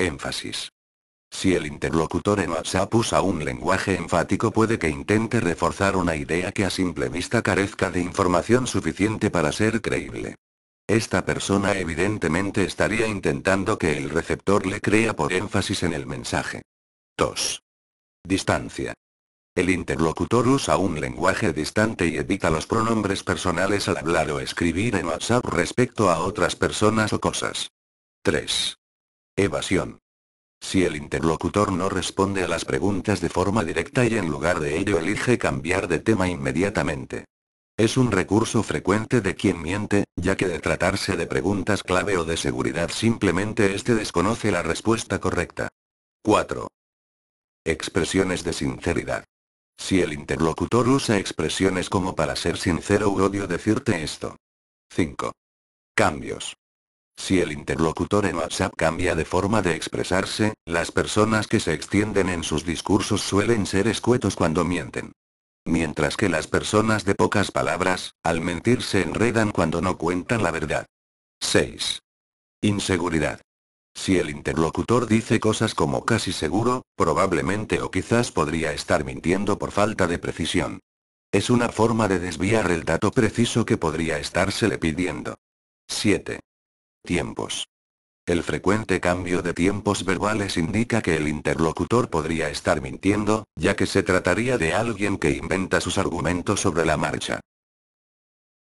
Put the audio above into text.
Énfasis. Si el interlocutor en WhatsApp usa un lenguaje enfático puede que intente reforzar una idea que a simple vista carezca de información suficiente para ser creíble. Esta persona evidentemente estaría intentando que el receptor le crea por énfasis en el mensaje. 2. Distancia. El interlocutor usa un lenguaje distante y evita los pronombres personales al hablar o escribir en WhatsApp respecto a otras personas o cosas. 3. Evasión. Si el interlocutor no responde a las preguntas de forma directa y en lugar de ello elige cambiar de tema inmediatamente. Es un recurso frecuente de quien miente, ya que de tratarse de preguntas clave o de seguridad simplemente éste desconoce la respuesta correcta. 4. Expresiones de sinceridad. Si el interlocutor usa expresiones como para ser sincero o odio decirte esto. 5. Cambios. Si el interlocutor en WhatsApp cambia de forma de expresarse, las personas que se extienden en sus discursos suelen ser escuetos cuando mienten. Mientras que las personas de pocas palabras, al mentir se enredan cuando no cuentan la verdad. 6. Inseguridad. Si el interlocutor dice cosas como casi seguro, probablemente o quizás podría estar mintiendo por falta de precisión. Es una forma de desviar el dato preciso que podría estársele pidiendo. 7. Tiempos. El frecuente cambio de tiempos verbales indica que el interlocutor podría estar mintiendo, ya que se trataría de alguien que inventa sus argumentos sobre la marcha.